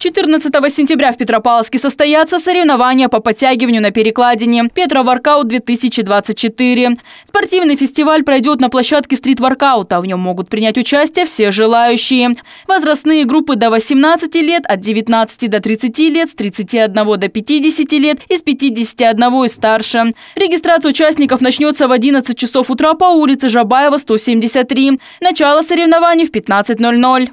14 сентября в Петропавловске состоятся соревнования по подтягиванию на перекладине петро 2024 Спортивный фестиваль пройдет на площадке стрит-воркаута. В нем могут принять участие все желающие. Возрастные группы до 18 лет, от 19 до 30 лет, с 31 до 50 лет и с 51 и старше. Регистрация участников начнется в 11 часов утра по улице Жабаева, 173. Начало соревнований в 15.00.